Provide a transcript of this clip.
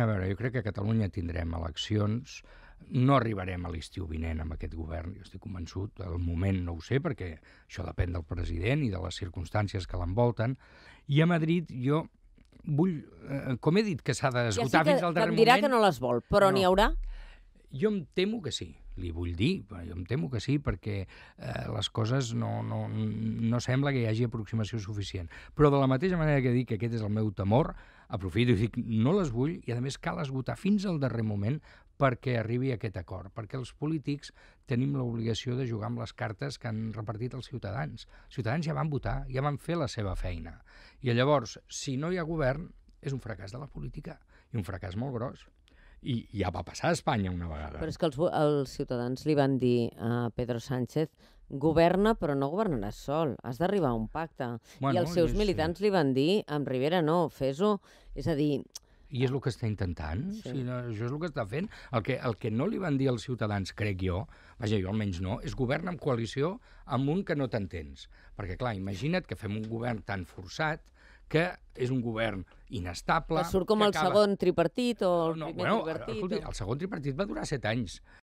a veure, jo crec que a Catalunya tindrem eleccions, no arribarem a l'estiu vinent amb aquest govern, jo estic convençut, al moment no ho sé, perquè això depèn del president i de les circumstàncies que l'envolten, i a Madrid jo vull, eh, com he dit que s'ha d'esgotar ja fins al darrer moment... dirà que no les vol, però no. haurà? Jo em temo que sí, li vull dir, jo em temo que sí, perquè eh, les coses no, no, no sembla que hi hagi aproximació suficient. Però de la mateixa manera que dic que aquest és el meu temor, aprofito i dic no les vull i a més cal esgotar fins al darrer moment perquè arribi aquest acord, perquè els polítics tenim l'obligació de jugar amb les cartes que han repartit els ciutadans. Els ciutadans ja van votar, ja van fer la seva feina. I llavors, si no hi ha govern, és un fracàs de la política i un fracàs molt gros. I ja va passar a Espanya una vegada. Però és que els, els ciutadans li van dir a Pedro Sánchez governa però no governaràs sol, has d'arribar a un pacte. Bueno, I els seus és... militants li van dir, amb Rivera no, fes-ho. És a dir, i és el que està intentant. Sí. O sigui, això és el que està fent. El que, el que no li van dir als ciutadans, crec jo, vaja, jo almenys no, és governa en coalició amb un que no t'entens. Perquè, clar, imagina't que fem un govern tan forçat que és un govern inestable... Que surt com que el acaba... segon tripartit o el no, primer bueno, tripartit. Escolti, o... el segon tripartit va durar set anys.